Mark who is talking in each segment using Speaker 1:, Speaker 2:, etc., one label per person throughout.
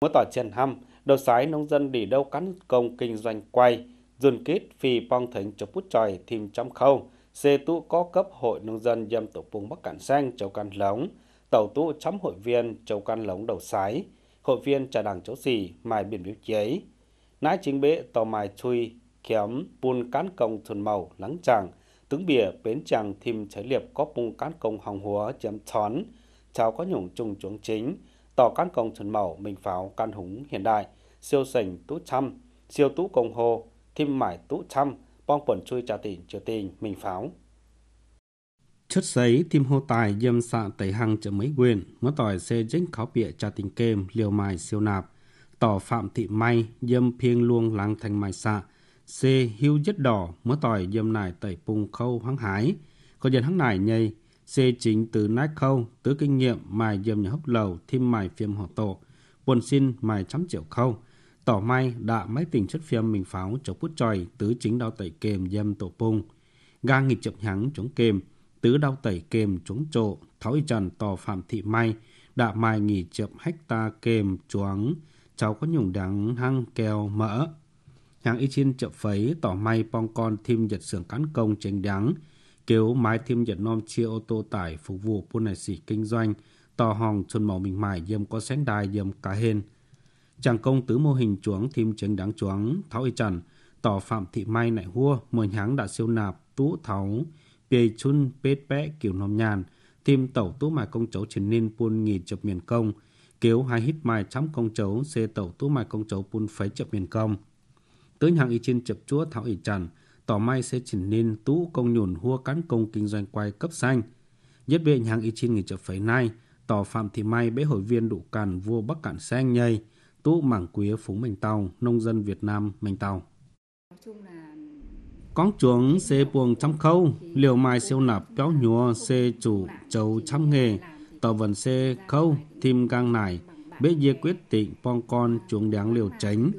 Speaker 1: Mỗi tỏ triển hăm, đầu sái nông dân đi đâu cán công kinh doanh quay, dùn kít phi bong thỉnh cho bút tròi thìm trong khâu, xê tụ có cấp hội nông dân dâm tổ vùng Bắc Cản Sang châu Can Lống, tàu tụ chấm hội viên châu Can Lống đầu sái, hội viên trà đảng chỗ xì mài biển biểu chế. Nãi chính bệ tàu mài chui, kém bùn cán công thuần màu lắng chàng, tướng bìa bến chàng thìm trái liệp có bùn cán công hòng húa chấm thón, chào có nhủng trùng chuống chính, tỏ căn công trần mẫu mình pháo căn húng hiện đại, siêu sành tú trăm, siêu tú công hồ, thêm mải tú trăm, bong quần chui trà tỉnh triều tình mình pháo. Chất giấy tim hô tài dâm xạ tẩy hăng chợ mấy quyền, ngó tỏi xe dính khó bịa trà tình kem liều mài siêu nạp, tỏ phạm thị may dâm phiêng luông láng thành mài xạ, C. Hưu dứt đỏ, mỡ tỏi dâm nải tẩy pung khâu hoang hái. còn dân hăng nải nhây, xê chính từ nát khâu, tứ kinh nghiệm mài dầm nhà hốc lầu, thêm mài phim họ tổ, buồn xin mài trăm triệu khâu, tỏ may đã máy tình chất phim mình pháo cho bút tròi, tứ chính đau tẩy kềm dầm tổ pung, ga nghịch chậm nhắng chống kềm, tứ đau tẩy kềm chống trộ, tháo y trần tỏ phạm thị may, đã mài nghỉ chậm hách ta kềm chuáng, cháu có nhùng đắng hăng keo mỡ. Hàng y chiên chậm phấy tỏ may pong con thêm giật sưởng cán công chênh đắng, Kéo mái thêm Việt Nam chia ô tô tải phục vụ buôn này sĩ kinh doanh, tò hòng chôn màu mình mải dâm có sen đài dâm cá hên. Chàng công tứ mô hình chuống thêm chứng đáng chuống, tháo y trần, tỏ phạm thị mai nại hua, mười hãng đã siêu nạp, tú tháo, bề chun bết bẽ kiểu nòm nhàn, thêm tẩu tú mài công chấu trên nên buôn nghỉ chập miền công, kéo hai hít mài chấm công chấu, xê tẩu tú mài công chấu buôn phấy chập miền công. Tới hàng y trên chập chúa tháo y trần, tỏ may sẽ chỉ nên tú công nhổn hua cán công kinh doanh quay cấp xanh. Nhất biện hàng y chín nghỉ chập phấy nay, tỏ phạm thị may bế hội viên đủ càn vua bắc cạn xanh nhây, tú mảng quía phú mình tàu, nông dân Việt Nam mình tàu. Con chuồng xe buồng trăm khâu, liều mai siêu nạp kéo nhúa xe chủ chầu trăm nghề, tàu vần xe khâu, thêm gang nải, bế dê quyết tịnh bong con chuồng đáng liều tránh,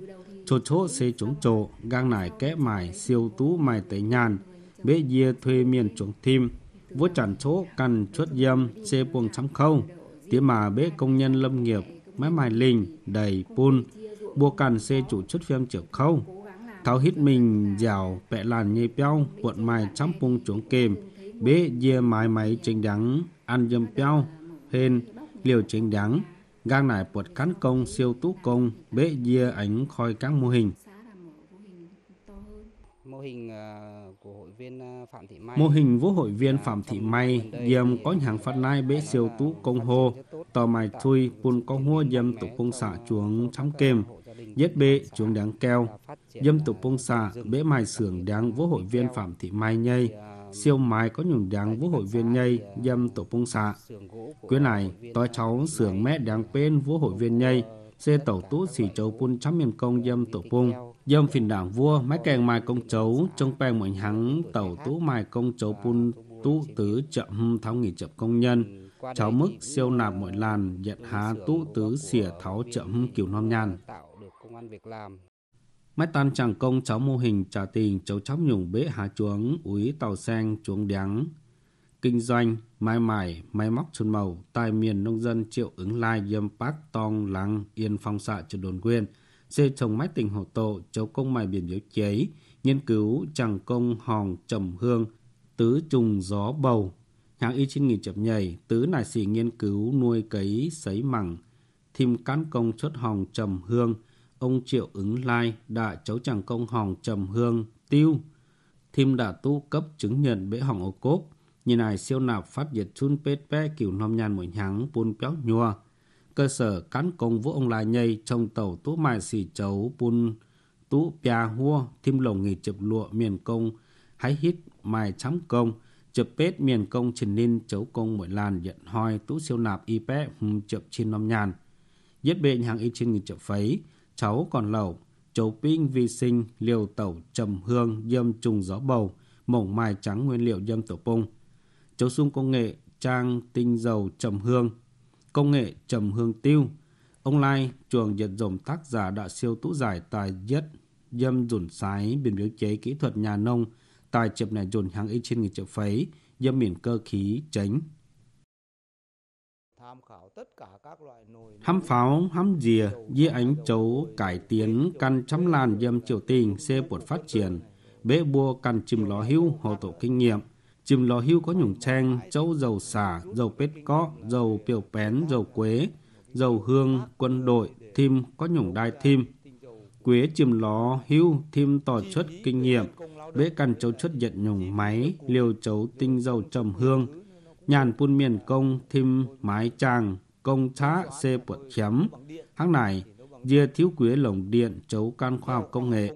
Speaker 1: chỗ chỗ xế chống chỗ gang nải kẽ mài siêu tú mài tế nhàn bế dìa thuê miền chống thim vô chẳng chỗ cần chuốt dâm xê buồng chấm khâu tía mà bế công nhân lâm nghiệp máy mài linh đầy pun bua càn xê chủ chút phim chiều khâu tháo hít mình dẻo bẹ làn nhây peo cuộn mài chấm buồng chống kềm bế dìa mài máy chính đắng ăn dâm peo hên liều chính đắng gang nải puột cán công siêu tú công bế dìa ảnh khoi các mô hình mô hình ờ, của hội viên ờ, Phạm Thị Mai. Mô hình vũ hội viên ờ, Phạm Thị Mai dầm có hàng phát nai bế siêu tú công hô, tò mài thui pun có hô dầm tụ công xạ chuồng trong kem giết bệ chuồng đáng keo, dầm tụ công xạ bế mài sưởng đáng vũ hội viên Phạm Thị Mai nhây, siêu mai có những đáng vũ hội viên nhây dâm tổ bông xạ. Quyến này, tôi cháu sưởng mẹ đáng bên vũ hội viên nhây, xe tàu tú xỉ châu quân chấm miền công dâm tổ bông. Dâm phìn đảng vua, máy kèng mai công chấu, trong bèn mệnh hắn tàu tú mai công chấu quân tú tứ chậm tháo nghỉ chậm công nhân. Cháu mức siêu nạp mọi làn, nhận há tú tứ xỉa tháo chậm kiểu non nhàn Máy tan chẳng công cháu mô hình trả tiền cháu chóc nhùng bế hạ chuống, úy tàu sen, chuống đắng. Kinh doanh, mai mải, máy móc chuồn màu, tài miền nông dân triệu ứng lai dâm bác tong lăng yên phong xạ cho đồn quyên. Xê trồng máy tình hộ tổ, cháu công mài biển dấu chế, nghiên cứu chẳng công hòn trầm hương, tứ trùng gió bầu. Hàng y trên nghìn chập nhảy, tứ nải xì nghiên cứu nuôi cấy sấy mẳng, thêm cán công chốt hòn trầm hương – ông Triệu Ứng Lai đã cháu chàng công hòng trầm hương tiêu. Thim đã tu cấp chứng nhận bế hỏng ô cốp. Nhìn này siêu nạp phát diệt chun pết pe kiểu nom nhàn mỗi nhắng buôn béo nhua. Cơ sở cán công vũ ông lai nhây trong tàu tú mài xì chấu buôn tú pia hua thim lồng nghỉ chụp lụa miền công hái hít mài chấm công chụp pết miền công trình nên chấu công mỗi làn nhận hoi tú siêu nạp y pe hùm chụp trên nom nhàn. Giết bệ hàng y trên nghỉ chụp phấy cháu còn lẩu, chấu pin vi sinh, liều tẩu, trầm hương, dâm trùng gió bầu, mỏng mài trắng nguyên liệu dâm tổ pung. Chấu sung công nghệ trang tinh dầu trầm hương, công nghệ trầm hương tiêu. Ông Lai, chuồng giật dòng tác giả đã siêu tú giải tài nhất dâm dùn sái biển biểu chế kỹ thuật nhà nông tài chụp này dồn hàng y trên người chợ phấy dâm miền cơ khí tránh Hăm pháo, hăm dìa, dĩa ánh chấu, cải tiến, căn chấm làn dâm triều tình, xe bột phát triển, bế bua căn chìm lò hưu, hồ tổ kinh nghiệm. Chìm lò hưu có nhủng chanh, chấu dầu xả, dầu pết có, dầu piều pén, dầu quế, dầu hương, quân đội, thim có nhủng đai thim. Quế chìm lò hưu, thim tỏ chất kinh nghiệm, bế căn chấu chất nhận nhủng máy, liều chấu tinh dầu trầm hương, nhàn phun miền công thêm mái trang công xá xe bột chém tháng này dìa thiếu quế lồng điện chấu can khoa học công nghệ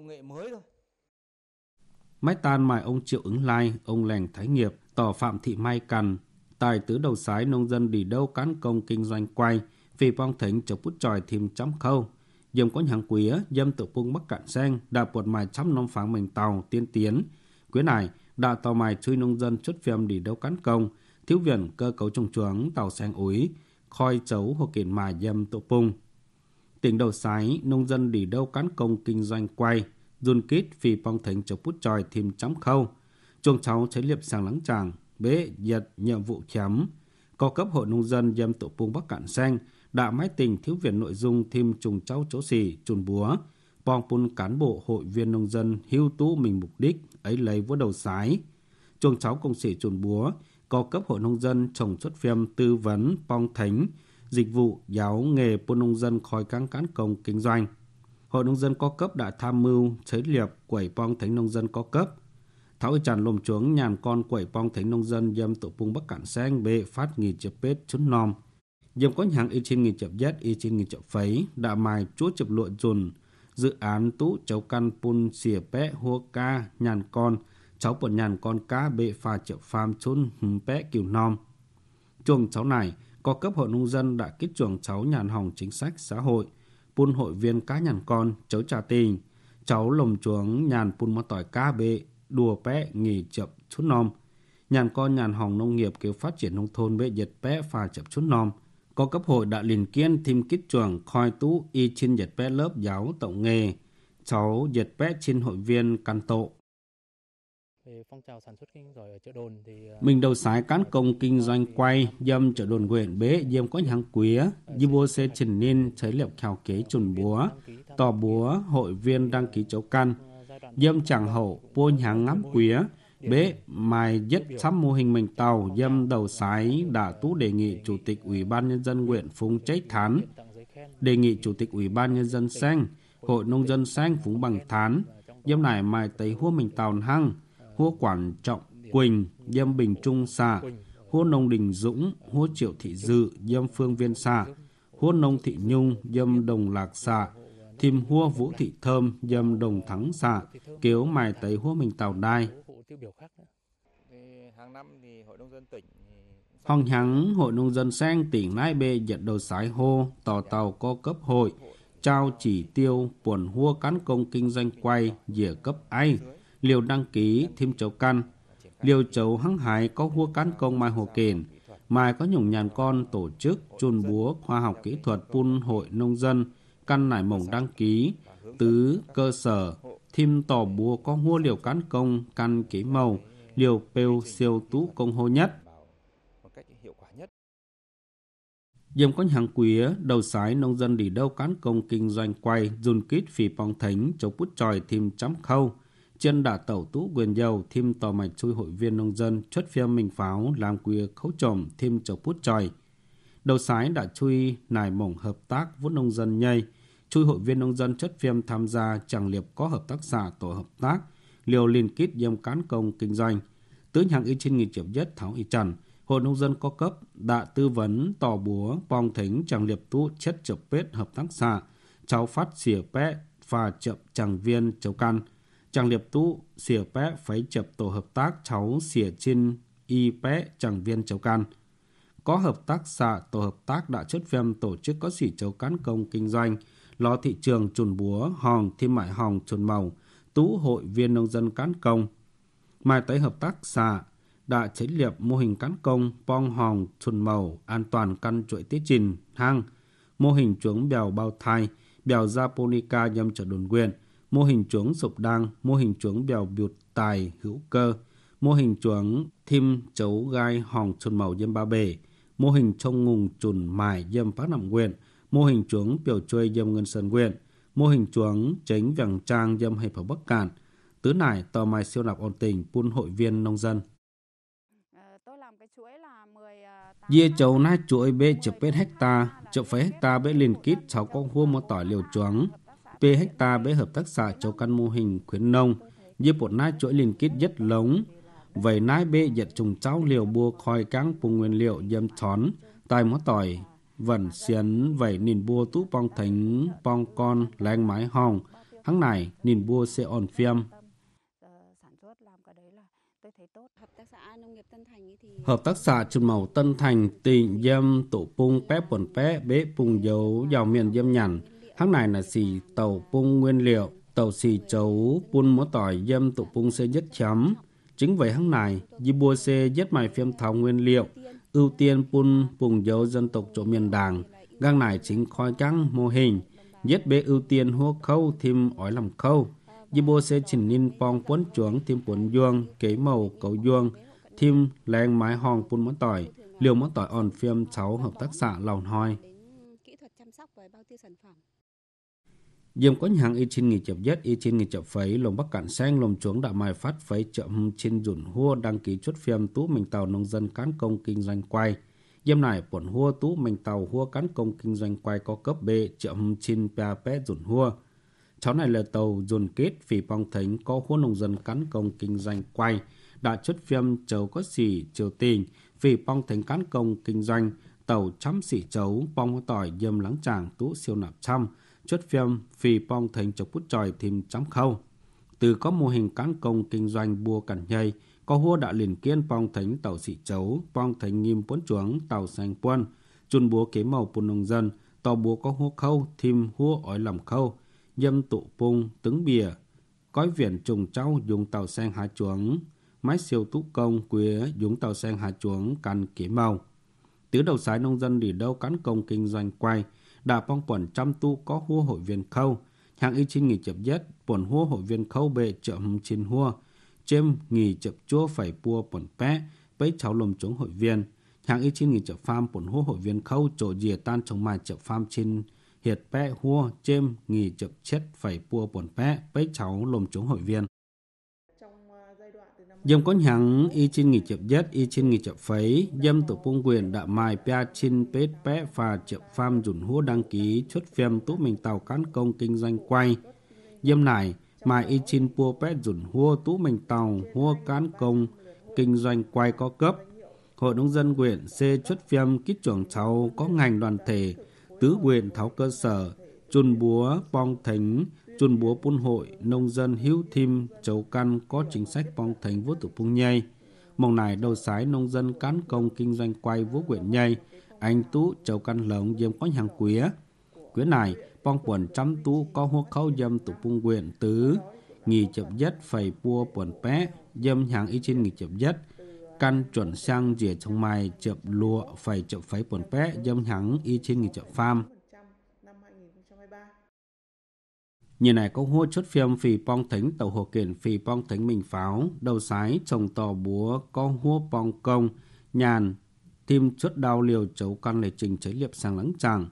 Speaker 1: máy tan mài ông triệu ứng lai ông lành thái nghiệp tỏ phạm thị mai cằn tài tứ đầu sái nông dân đi đâu cán công kinh doanh quay vì phong thỉnh chọc bút tròi thêm chấm khâu dầm có hàng quế dâm tự phung bắc cạn sen đã bột mài chấm nông pháng mình tàu tiên tiến quế này đã tàu mài chui nông dân chút phim đi đâu cán công thiếu viện cơ cấu trong chuống tàu sang úi, khoi chấu hoặc kiện mà dâm tổ pung. Tỉnh đầu sái, nông dân đi đâu cán công kinh doanh quay, dùn kít vì bong thành chọc bút tròi thêm chấm khâu. Chuông cháu chế liệp sang lắng tràng, bế, giật, nhiệm vụ chấm. cao cấp hội nông dân dâm tổ pung bắc cạn xanh, đã máy tình thiếu viện nội dung thêm trùng cháu chỗ xỉ, trùn búa. Bong pun cán bộ hội viên nông dân hưu tú mình mục đích, ấy lấy vua đầu sái. Chuông cháu công sĩ trùn búa, có cấp hội nông dân trồng xuất phim tư vấn, pong thánh dịch vụ, giáo nghề buôn nông dân khói căng cán công kinh doanh. Hội nông dân có cấp đã tham mưu, chế liệp, quẩy pong thánh nông dân có cấp. Tháo tràn lồng chuống nhàn con quẩy pong thánh nông dân dâm tổ pung bắc cản sang bê phát nghìn chập pết chốn nom. Dâm có hàng y trên nghìn chập dết, y trên nghìn chập phấy, đã mài chúa chập lụa dùn, dự án tú chấu căn pun xỉa pé hua ca nhàn con – cháu bọn nhàn con cá bệ pha triệu pham hùm bé kiều nom Chuồng cháu này có cấp hội nông dân đã kết chuồng cháu nhàn hỏng chính sách xã hội, buôn hội viên cá nhàn con, cháu trà tình, cháu lồng chuồng nhàn buôn món tỏi cá bệ, đùa bé nghỉ chậm chốn nom Nhàn con nhàn hỏng nông nghiệp kêu phát triển nông thôn bệ diệt bé pha chậm chốn nom Có cấp hội đã liền kiên thêm kết chuồng khoi tú y trên diệt bé lớp giáo tổng nghề, cháu diệt bé trên hội viên căn tộ mình đầu sái cán công kinh doanh quay, dâm chợ đồn quyền bế, dâm có hàng quía, ờ, dì bố xe trình nên thấy liệu khảo kế chuẩn búa, tò búa, hội viên đăng ký chấu căn, ờ, dâm chẳng hậu, bố hàng ngắm quía, bế mài dứt sắm mô hình mình tàu, dâm đầu sái đã tú đề nghị Chủ tịch Ủy ban Nhân dân huyện phúng Trách Thán, đề nghị Chủ tịch Ủy ban Nhân dân Xanh, Hội Nông dân Xanh Phúng Bằng Thán, dâm này mài tấy hua mình tàu hăng, húa Quản Trọng Quỳnh, Nhâm Bình Trung Sa, húa Nông Đình Dũng, húa Triệu Thị Dự, Nhâm Phương Viên Sa, húa Nông Thị Nhung, Nhâm Đồng Lạc Sa, Thìm húa Vũ Thị Thơm, Nhâm Đồng Thắng Sa, Kéo Mài Tấy húa Mình Tào Đai. Hòn hắng Hội Nông dân sang tỉnh Lai Bê nhận đầu sái hô, tò tàu co cấp hội, trao chỉ tiêu, buồn hua cán công kinh doanh quay, dìa cấp ai liều đăng ký thêm chấu căn liều chấu hăng hái có hua cán công mai hồ kền mai có nhủng nhàn con tổ chức chôn búa khoa học kỹ thuật pun hội nông dân căn nải mỏng đăng ký tứ cơ sở thêm tò búa có hua liều cán công căn ký màu liều pêu siêu tú công hô nhất Dòng con hàng quý đầu sái nông dân đi đâu cán công kinh doanh quay dùn kít phì phong thánh chấu bút tròi thêm chấm khâu chiên đã tẩu tú quyền dầu thêm tò mạch chui hội viên nông dân chất phim mình pháo làm quia khấu trộm thêm chầu pút tròi đầu sái đã chui nài mỏng hợp tác với nông dân nhây chui hội viên nông dân chất phim tham gia chẳng liệp có hợp tác xã tổ hợp tác liều liên kết yêm cán công kinh doanh tướng hàng y trên nghị chiệp nhất tháo y trần hội nông dân có cấp đã tư vấn tò búa bong thính chẳng liệp tu chất chập pết hợp tác xã cháu phát xỉa pé và chậm chẳng viên cháu căn chẳng liệp tú xỉa pé phải chập tổ hợp tác cháu xỉa trên y pé chẳng viên cháu can có hợp tác xạ tổ hợp tác đã chất phim tổ chức có xỉ cháu cán công kinh doanh lo thị trường chuồn búa hòn thêm mại hòn chuồn màu tú hội viên nông dân cán công mai tới hợp tác xạ đã chế liệp mô hình cán công pong hòn chuồn màu an toàn căn chuỗi tiết trình hang mô hình chuống bèo bao thai bèo japonica nhâm trở đồn quyền mô hình chuồng sụp đăng, mô hình chuồng bèo bụt tài hữu cơ, mô hình chuồng thim chấu gai hòn chuồn màu dâm ba bể, mô hình trông ngùng chuồn mài dâm phát nằm quyền, mô hình chuồng biểu chơi dâm ngân sơn quyền, mô hình chuồng tránh vàng trang dâm hệ phở bắc cạn, tứ nải tò mai siêu nạp ổn tình, buôn hội viên nông dân. Ờ, ờ, Dìa chấu na chuỗi bê chụp bết hecta, chụp phế hecta bê liền kít cháu con hua một tỏi liều chuồng, pe hecta với hợp tác xã cho căn mô hình khuyến nông như bột nai chuỗi liên kết rất lớn vậy nai bê dệt trùng cháu liều bua khoi căng cùng nguyên liệu dâm thón tài mó tỏi vẫn xiên vậy nền bua tú pong thánh pong con leng mái hồng hằng này nền bua sẽ ổn phim Hợp tác xã Trần Màu Tân Thành tỉnh dâm tổ pung pép quần pé bế pung dấu vào miền dâm nhằn hắc này là xì tàu bung nguyên liệu tàu xì chấu bun mó tỏi dâm tụ bung xe dứt chấm chính vậy hắc này di bua xe dứt mài phim thảo nguyên liệu ưu tiên bun vùng dấu dân tộc chỗ miền đàng gang này chính khoai trắng mô hình dứt bế ưu tiên hô khâu thêm ỏi làm khâu di bua xe chỉnh ninh pong quấn chuống thêm cuốn dương kế màu cầu dương thêm lén mái hòn bun mó tỏi liều mó tỏi on phim cháu hợp tác xã lòn hoi kỹ thuật chăm sóc với bao tiêu sản phẩm Dìm có hàng y chín nghìn chập giết y chín nghìn chập phấy lồng bắc cạn xanh lồng chuống đã mai phát phấy chậm trên dùn hua đăng ký chút phim tú mình tàu nông dân cán công kinh doanh quay. Dìm này bổn hua tú mình tàu hua cán công kinh doanh quay có cấp B chậm trên pa pé dùn hua. Cháu này là tàu dùn kết vì bong thánh có hua nông dân cán công kinh doanh quay. Đã chút phim chấu có xỉ triều tình vì bong thánh cán công kinh doanh tàu chấm xỉ chấu bong tỏi dâm lắng tràng tú siêu nạp trăm Chốt phim Phì Pong Thành Chọc Bút Tròi Thìm chấm Khâu. Từ có mô hình cán công kinh doanh bua cẩn nhây, có hua đã liền kiên Pong Thánh Tàu Sĩ Chấu, Pong Thánh Nghiêm Bốn Chuống, Tàu xanh Quân, chun búa kế màu bùn nông dân, tàu búa có hua khâu, thìm hua ói lòng khâu, dâm tụ pung, tướng bìa, cõi viện trùng trâu dùng tàu xanh hạ chuống, máy siêu tú công quế dùng tàu xanh hạ chuống căn kế màu. Tứ đầu sái nông dân đi đâu cán công kinh doanh quay, đã phong quần trăm tu có hua hội viên khâu, hàng y chín nghỉ chập giết, quần hua hội viên khâu bệ chậm chín hua, chêm nghỉ chập chua phải pua quần pé, bấy cháu lùm chống hội viên, hàng y chín nghỉ chập pham quần hua hội viên khâu chỗ dìa tan trong mà chập pham chín hiệt pé hua chêm nghỉ chập chết phải pua quần pé, bấy cháu lùm chống hội viên. Dâm có nhắn y trên nghỉ chậm nhất y trên nghỉ chậm phấy Dâm tổ phong quyền đã mai pia trên pết pé và chậm pham dùn hố đăng ký xuất phim tốt mình tàu cán công kinh doanh quay Dâm này mà y trên pua pét dùn hô tú mình tàu hô cán công kinh doanh quay có cấp Hội nông dân quyền xê xuất phim kích chuẩn cháu có ngành đoàn thể Tứ quyền tháo cơ sở Chun búa, bong thính, chuôn búa bún hội nông dân hữu thim chầu căn có chính sách phong thành vô tử phung nhây mong này đầu sái nông dân cán công kinh doanh quay vô quyển nhây anh tú chầu căn lồng diêm có hàng quía quía này phong quần trăm tú có hô khâu dâm tử phung quyển tứ nghỉ chậm nhất phải pua quần pé dâm hàng y trên nghỉ chậm nhất căn chuẩn sang rìa trong mai chậm lụa phải chậm phải quần pé dâm hàng y trên nghỉ chậm pham như này có hua chút phim phì pong thính tàu hồ kiện phì pong thính mình pháo, đầu sái trồng tò búa có hua pong công, nhàn, tim chút đau liều chấu căn lệ trình chế liệp sang lắng chàng.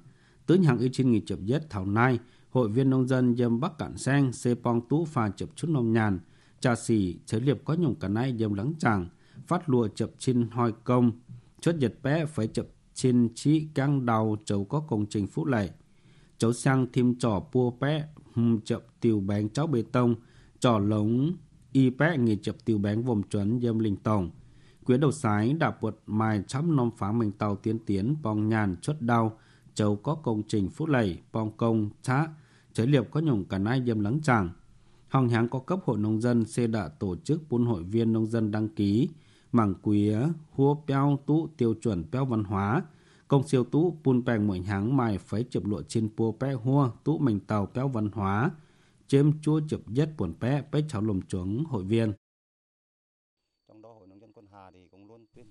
Speaker 1: Tứ nhàng y trên nghỉ chụp giết thảo nai, hội viên nông dân dâm bắc cạn sen, xê pong tú pha chụp chút nông nhàn, trà xỉ chế liệp có nhùng cả nay dâm lắng chàng, phát lùa chụp trên hoi công, chốt giật bé phải chụp trên trí căng đầu chấu có công trình phút lệ. Chấu sang thêm trò pua bé chậm tiêu bán cháu bê tông, trò lống, y bé nghề chậm tiêu bán vòng chuẩn dâm linh tổng. Quyến đầu sái đã vượt mài chấm non phá mình tàu tiến tiến bong nhàn chốt đau, châu có công trình phút lầy, bong công, chá, chế liệp có nhủng cả nai dâm lắng chẳng. Hòng háng có cấp hội nông dân xe đã tổ chức bốn hội viên nông dân đăng ký, mảng quía, hua peo tụ tiêu chuẩn peo văn hóa, công siêu tú bùn bèng mỗi tháng mài phải chụp lụa trên pua bé hua tú mình tàu kéo văn hóa chém chua chụp dắt buồn bé bé cháu lùm chuống hội viên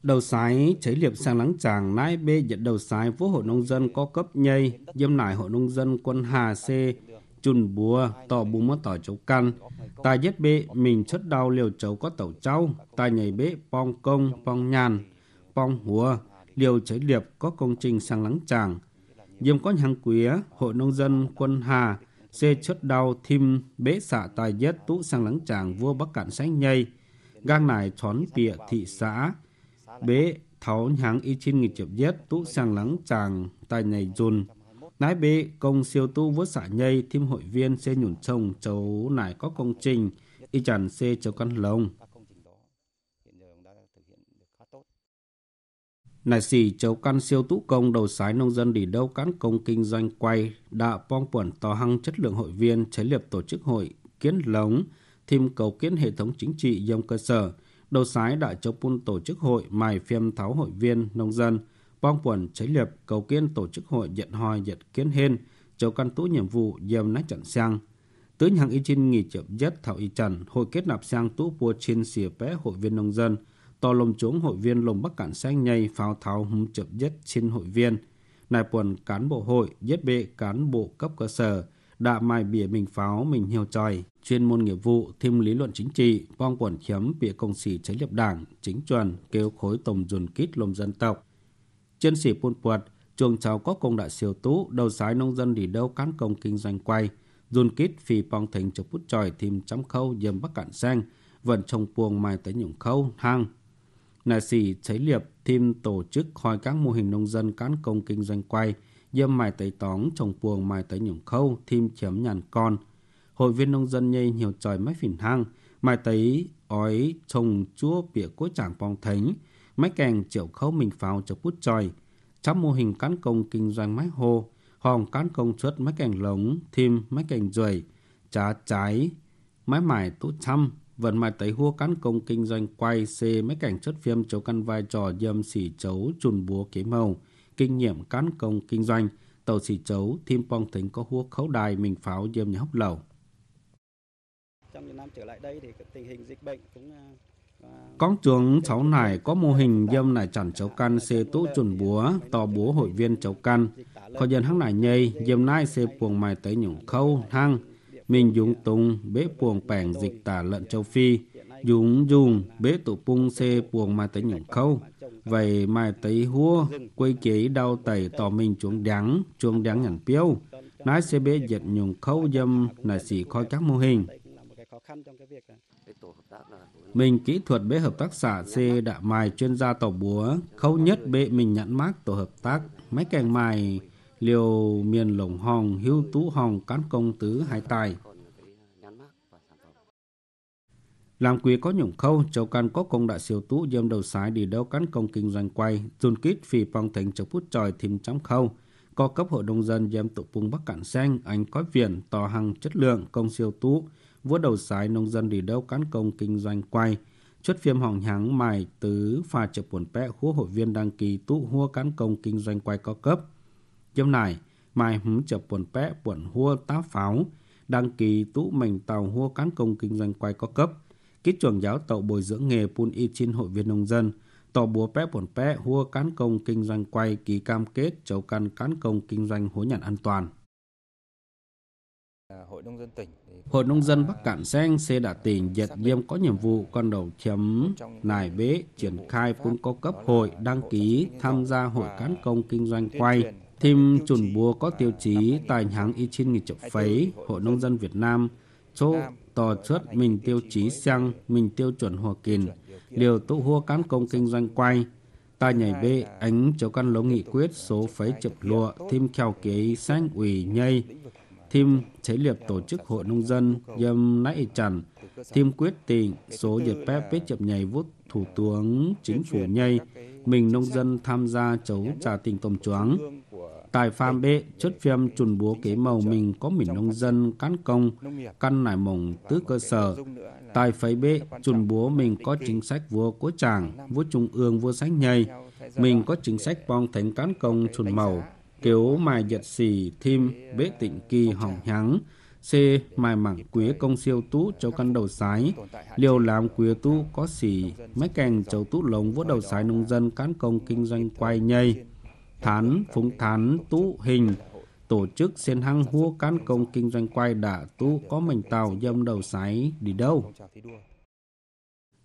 Speaker 1: đầu sái cháy liệp sang lắng chàng nai bê nhận đầu sái phố hội nông dân có cấp nhây dâm nải hội nông dân quân hà c chun bùa tỏ bù mất tỏ chấu căn ta giết bê mình chất đau liều chấu có tẩu trâu ta nhảy bê pong công pong nhàn pong hùa liều chế điệp có công trình sang lắng tràng. Diêm có hàng quý, hội nông dân quân Hà, xê chốt đau thim bế xạ tài giết tụ sang lắng tràng vua bắc cạn sánh nhây. Gang nải chón pịa thị xã, bế tháo nhang y chín nghìn chập giết tụ sang lắng tràng tài nhảy dùn. Nái bế công siêu tu vua xạ nhây thim hội viên xê nhủn trồng chấu nải có công trình y chàn xê chấu căn lồng. Nà xì chấu căn siêu tú công đầu sái nông dân đi đâu cán công kinh doanh quay, đạ pong quẩn tò hăng chất lượng hội viên, chế liệp tổ chức hội, kiến lống, thêm cầu kiến hệ thống chính trị dòng cơ sở, đầu sái đã chấu pun tổ chức hội mài phim tháo hội viên, nông dân, pong quẩn chế liệp cầu kiến tổ chức hội nhận hoài nhận kiến hên, chấu căn tú nhiệm vụ dầm nách trận sang. Tứ nhàng y trên nghỉ chậm nhất thảo y trần, hội kết nạp sang tú vua trên xìa pé hội viên nông dân, to lồng chống hội viên lồng bắc cản sang nhây pháo tháo hùng chập nhất trên hội viên nài quần cán bộ hội giết bệ cán bộ cấp cơ sở đã mài bìa mình pháo mình hiểu tròi chuyên môn nghiệp vụ thêm lý luận chính trị bong quần chấm bịa công sĩ chế lập đảng chính chuẩn kêu khối tổng dồn kít lồng dân tộc chiến sĩ buôn quật chuồng cháu có công đại siêu tú đầu sái nông dân đi đâu cán công kinh doanh quay dồn kít phì bong thành chụp bút tròi thêm chấm khâu dầm bắc cạn sang vận trong puồng mài tới nhũng khâu hang Nà sĩ thấy Liệp thêm tổ chức khói các mô hình nông dân cán công kinh doanh quay, dâm mài tấy tóng, trồng puồng mài tấy nhổng khâu, thêm chém nhàn con. Hội viên nông dân nhây nhiều tròi mách phỉnh hang, mài tấy ói trồng chúa bịa cố chảng bong thánh, máy kèng triệu khâu mình pháo cho bút trời. Trăm mô hình cán công kinh doanh máy hồ, hòn cán công xuất máy kèng lống, thêm máy kèng rưỡi, trá trái, máy mài tủ trăm, vận mại tới hua cán công kinh doanh quay xê mấy cảnh chất phim chấu căn vai trò dâm xỉ chấu chùn búa kế màu kinh nghiệm cán công kinh doanh tàu xỉ chấu thêm phong thính có hua khấu đài mình pháo dâm nhà hốc lầu trong những năm trở lại đây thì tình hình dịch bệnh cũng à, à, con trường cháu này có mô hình dâm này chẳng cháu căn xe tố chuẩn búa, to búa hội viên cháu căn. Khó dân hăng này nhây, dâm nai xe buồng mài tới những khâu, thang, mình dùng tung bế puồng bẻng dịch tả lợn châu Phi, dùng dùng bế tụ pung xê puồng mai tới những khâu. Vậy mai tới hua, quay chế đau tẩy tỏ mình chuông đắng, chuông đắng nhằn piêu. Nói xe bế dịch nhùng khâu dâm là xỉ khói các mô hình. Mình kỹ thuật bế hợp tác xã C đã mài chuyên gia tàu búa, khâu nhất bế mình nhận mát tổ hợp tác, máy càng mài liều miền lồng hòn hữu tú hòn cán công tứ hai tài làm quỳ có nhủng khâu châu can có công đại siêu tú dâm đầu sái đi đâu cán công kinh doanh quay dùn kít phì phong thành châu phút tròi thìm chấm khâu có cấp hội đông dân dâm tụ vùng bắc cạn xanh anh có viện tò hàng chất lượng công siêu tú vua đầu sái nông dân đi đâu cán công kinh doanh quay chốt phim hỏng hắng mài tứ pha chập buồn pẹ hú hội viên đăng ký tụ hua cán công kinh doanh quay có cấp Kiếp này, mai hứng chập buồn pẽ buồn hua tá pháo, đăng ký tũ mình tàu hua cán công kinh doanh quay có cấp, kích chuẩn giáo tậu bồi dưỡng nghề pun y trên hội viên nông dân, tàu búa pé buồn pé hua cán công kinh doanh quay ký cam kết chầu căn cán công kinh doanh hối nhận an toàn. À, hội nông dân tỉnh Hội nông dân Bắc Cạn Sen xe đã tỉnh Việt Liêm có nhiệm vụ con đầu chấm nải bế triển khai phun có cấp hội đăng ký tham gia hội cán công kinh doanh quay Thêm chuẩn bùa có tiêu chí tài hãng y chín nghỉ chập phấy, Hội Nông dân Việt Nam, chỗ tò xuất mình tiêu chí sang, mình tiêu chuẩn hòa kền, liều tụ hua cán công kinh doanh quay, ta nhảy bê ánh cho căn lấu nghị quyết số phấy chập lụa, thêm kheo kế sáng ủy nhây, thêm chế liệp tổ chức hội nông dân dâm nãy trần thêm quyết tình số dịp phép bếp chập nhảy vút thủ tướng chính phủ nhây, mình nông dân tham gia chấu trà tình công choáng Tại Phạm Bê, chất phim chuẩn búa kế màu mình có mình nông dân, cán công, căn nải mồng tứ cơ sở. Tại Phái Bê, chuẩn búa mình có chính sách vua cố chàng, vua trung ương, vua sách nhây Mình có chính sách bong thánh cán công chuẩn màu, kiểu mài giật xì, thim, bế tịnh kỳ hỏng nhắng. C. Mài mảng quế công siêu tú châu căn đầu sái. Liều làm quế tú có xì, mấy kèn châu tú lồng vua đầu sái nông dân cán công kinh doanh quay nhây thán phúng thán tú hình tổ chức sen hăng hua cán công kinh doanh quay đã tu có mình tàu dâm đầu sái đi đâu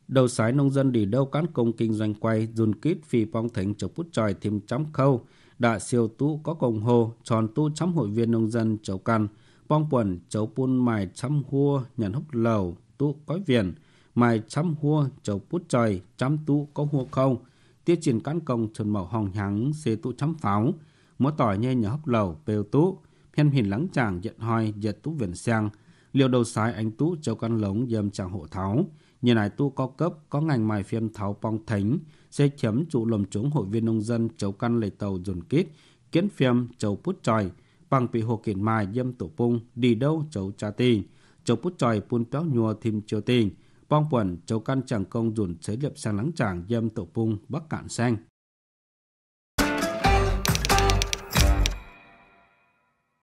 Speaker 1: đầu sái nông dân đi đâu cán công kinh doanh quay dùn kít phi phong thỉnh chọc bút tròi thêm chấm khâu đã siêu tu có cộng hồ tròn tu chấm hội viên nông dân chầu căn bong quần chầu pun mài chấm hua nhận húc lầu tu có viền mài chấm hua chầu bút tròi chấm tu có hua không tiết trên cán công trần màu hồng nhắng xê tụ chấm pháo múa tỏi nhê nhờ hấp lầu bêu tú hiên hình lắng chàng giật hoi giật tú viện sang liều đầu sái anh tú châu căn lống dâm chàng hộ tháo như này tu có cấp có ngành mài phiên tháo bong thánh xe chấm trụ lầm chúng hội viên nông dân châu căn lầy tàu dồn kít kiến phim châu put tròi bằng bị hồ kiện mài dâm tổ pung đi đâu châu cha tình châu put tròi pun péo nhua thêm chiều tình Quang Quần, Châu Căn Tràng Công, Dùn Xế Liệp Sang Lắng Tràng, Dâm Tổ Pung, Bắc Cạn Xanh,